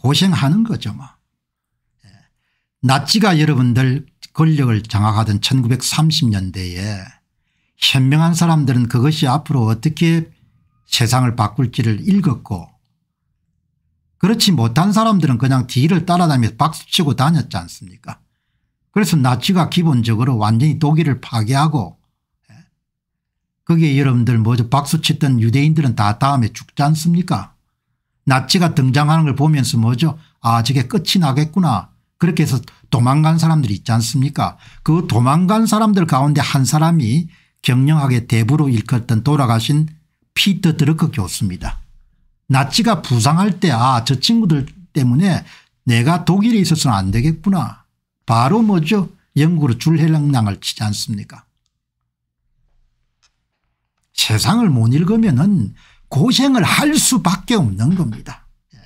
고생하는 거죠 뭐. 나치가 예. 여러분들 권력을 장악하던 1930년대에 현명한 사람들은 그것이 앞으로 어떻게 세상을 바꿀지를 읽었고 그렇지 못한 사람들은 그냥 뒤를 따라다니면서 박수치고 다녔지 않습니까 그래서 나치가 기본적으로 완전히 독일을 파괴하고 예. 거기 여러분들 뭐죠 박수치던 유대인들은 다 다음에 죽지 않습니까 나치가 등장하는 걸 보면서 뭐죠 아 저게 끝이 나겠구나 그렇게 해서 도망간 사람들이 있지 않습니까 그 도망간 사람들 가운데 한 사람이 경영학의 대부로 일컫던 돌아가신 피터 드르크 교수입니다. 나치가 부상할 때 아 저 친구들 때문에 내가 독일에 있어서는 안 되겠구나. 바로 뭐죠 영국으로 줄헬랑낭을 치지 않습니까 세상을 못 읽으면 은 고생을 할 수밖에 없는 겁니다. 예.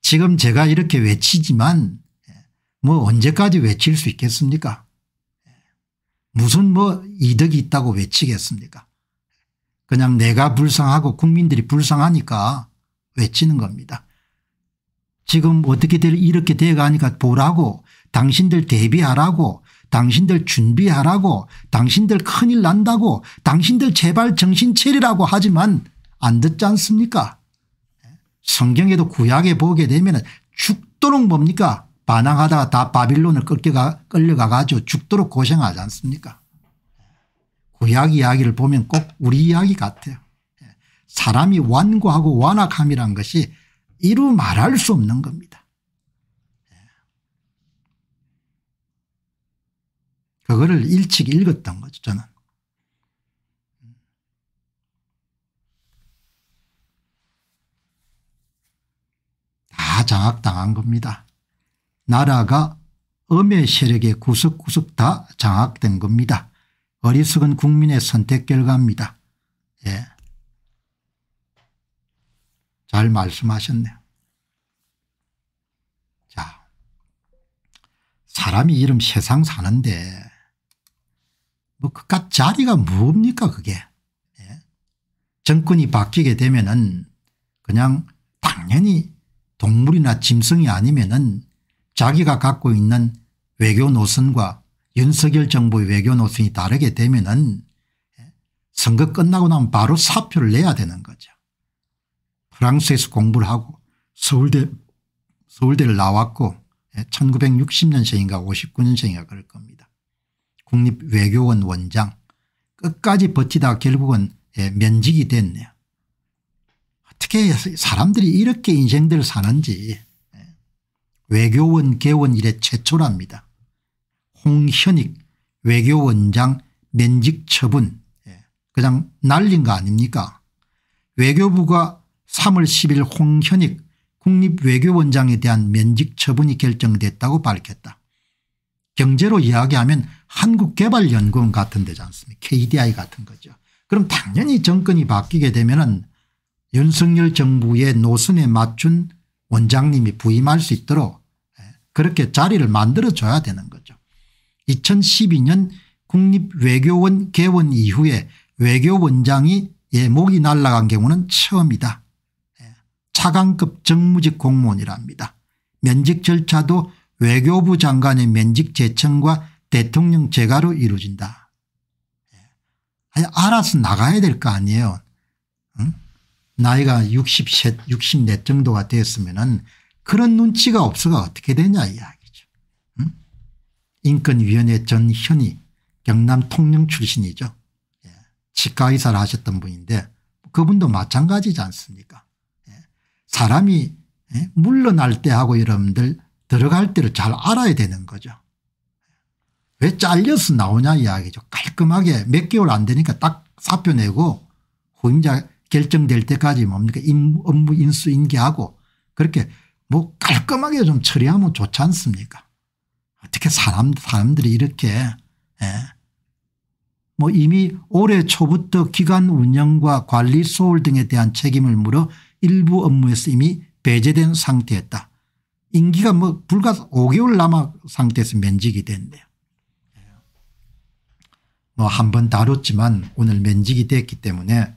지금 제가 이렇게 외치지만 예. 뭐 언제까지 외칠 수 있겠습니까 예. 무슨 뭐 이득이 있다고 외치겠습니까 그냥 내가 불쌍하고 국민들이 불쌍하니까 외치는 겁니다. 지금 어떻게 될 이렇게 돼가니까 보라고 당신들 대비하라고 당신들 준비하라고 당신들 큰일 난다고 당신들 제발 정신 차리라고 하지만 안 듣지 않습니까 성경에도 구약에 보게 되면 죽도록 뭡니까 반항하다가 다 바빌론을 끌려가, 끌려가 가지고 죽도록 고생하지 않습니까 구약 이야기를 보면 꼭 우리 이야기 같아요. 사람이 완고하고 완악함이란 것이 이루 말할 수 없는 겁니다. 그거를 일찍 읽었던 거죠 저는. 다 장악당한 겁니다. 나라가 엄의 세력에 구석구석 다 장악된 겁니다. 어리석은 국민의 선택 결과입니다. 예. 잘 말씀하셨네요. 자, 사람이 이름 세상 사는데 뭐 그깟 자리가 뭡니까 그게. 예. 정권이 바뀌게 되면은 그냥 당연히 동물이나 짐승이 아니면은 자기가 갖고 있는 외교 노선과 윤석열 정부의 외교 노선이 다르게 되면은 선거 끝나고 나면 바로 사표를 내야 되는 거죠. 프랑스에서 공부를 하고 서울대, 서울대를 나왔고 1960년생인가 예, 59년생인가 그럴 겁니다. 국립외교원 원장 끝까지 버티다 결국은 예, 면직이 됐네요. 어떻게 사람들이 이렇게 인생들을 사는지 외교원 개원 이래 최초랍니다. 홍현익 외교원장 면직 처분 예, 그냥 날린 거 아닙니까 외교부가 3월 10일 홍현익 국립외교원장에 대한 면직 처분이 결정됐다고 밝혔다. 경제로 이야기하면 한국개발연구원 같은 데지 않습니까 KDI 같은 거죠. 그럼 당연히 정권이 바뀌게 되면 은 윤석열 정부의 노선에 맞춘 원장님이 부임할 수 있도록 예, 그렇게 자리를 만들어줘야 되는 거죠. 2012년 국립외교원 개원 이후에 외교원장이 예, 목이 날아간 경우는 처음이다. 예, 차관급 정무직 공무원이랍니다. 면직 절차도 외교부 장관의 면직 제청과 대통령 재가로 이루어진다. 예, 알아서 나가야 될 거 아니에요. 응? 나이가 6 0 64 정도가 되었으면은 그런 눈치가 없어가 어떻게 되냐 이야기죠. 응? 인권위원회 전현희 경남 통영 출신이죠. 예. 치과의사를 하셨던 분인데 그분도 마찬가지지 않습니까 예. 사람이 예? 물러날 때하고 여러분들 들어갈 때를 잘 알아야 되는 거죠. 예. 왜 잘려서 나오냐 이야기죠. 깔끔하게 몇 개월 안 되니까 딱 사표 내고 후임자 결정될 때까지 뭡니까 업무 인수 인계하고 그렇게 뭐 깔끔하게 좀 처리하면 좋지 않습니까 어떻게 사람 사람들이 이렇게 예. 뭐 이미 올해 초부터 기관 운영과 관리 소홀 등에 대한 책임을 물어 일부 업무에서 이미 배제된 상태였다. 임기가 뭐 불과 5개월 남아 상태에서 면직이 됐네요. 예. 뭐한번 다뤘지만 오늘 면직이 됐기 때문에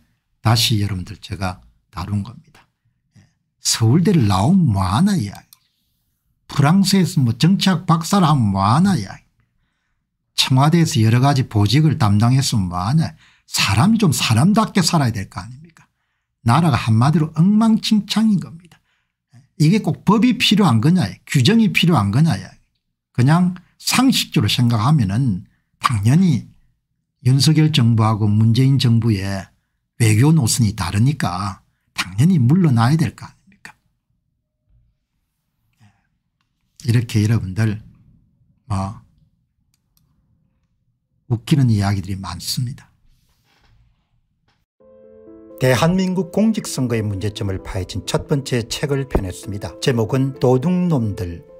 다시 여러분들 제가 다룬 겁니다. 예. 서울대를 나온 뭐하나 이야기 프랑스에서 뭐 정치학 박사를 하면 뭐하나 이야기 청와대에서 여러 가지 보직을 담당했으면 뭐하냐 사람이 좀 사람답게 살아야 될 거 아닙니까 나라가 한마디로 엉망진창인 겁니다. 예. 이게 꼭 법이 필요한 거냐 규정이 필요한 거냐 그냥 상식적으로 생각하면 은 당연히 윤석열 정부하고 문재인 정부의 외교 노선이 다르니까 당연히 물러나야 될 거 아닙니까 예. 이렇게 여러분들 뭐 웃기는 이야기들이 많습니다. 대한민국 공직선거의 문제점을 파헤친 첫 번째 책을 펴냈습니다. 제목은 도둑놈들